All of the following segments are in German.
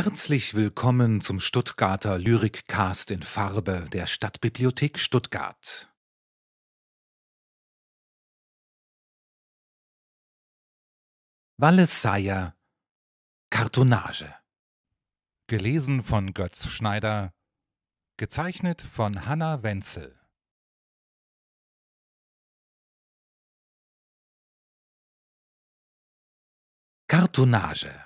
Herzlich willkommen zum Stuttgarter Lyrikcast in Farbe der Stadtbibliothek Stuttgart. Wallis Seyer Kartonage Gelesen von Götz Schneider Gezeichnet von Hanna Wenzel Kartonage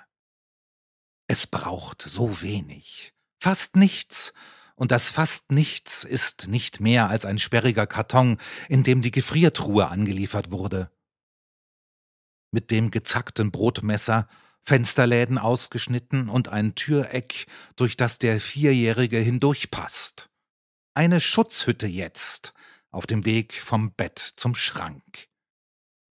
es braucht so wenig, fast nichts, und das fast nichts ist nicht mehr als ein sperriger Karton, in dem die Gefriertruhe angeliefert wurde. Mit dem gezackten Brotmesser, Fensterläden ausgeschnitten und ein Türeck, durch das der Vierjährige hindurchpasst. Eine Schutzhütte jetzt, auf dem Weg vom Bett zum Schrank.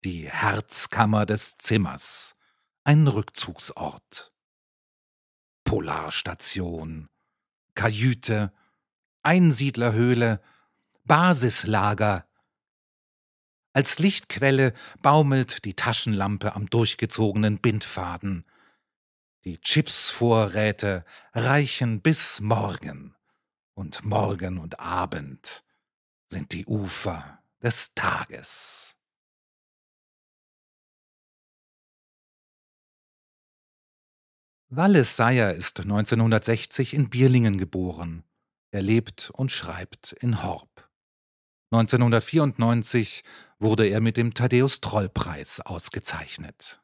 Die Herzkammer des Zimmers, ein Rückzugsort. Polarstation, Kajüte, Einsiedlerhöhle, Basislager. Als Lichtquelle baumelt die Taschenlampe am durchgezogenen Bindfaden. Die Chipsvorräte reichen bis morgen, und morgen und Abend sind die Ufer des Tages. Wallis Seyer ist 1960 in Bierlingen geboren. Er lebt und schreibt in Horb. 1994 wurde er mit dem Thaddäus-Troll-Preis ausgezeichnet.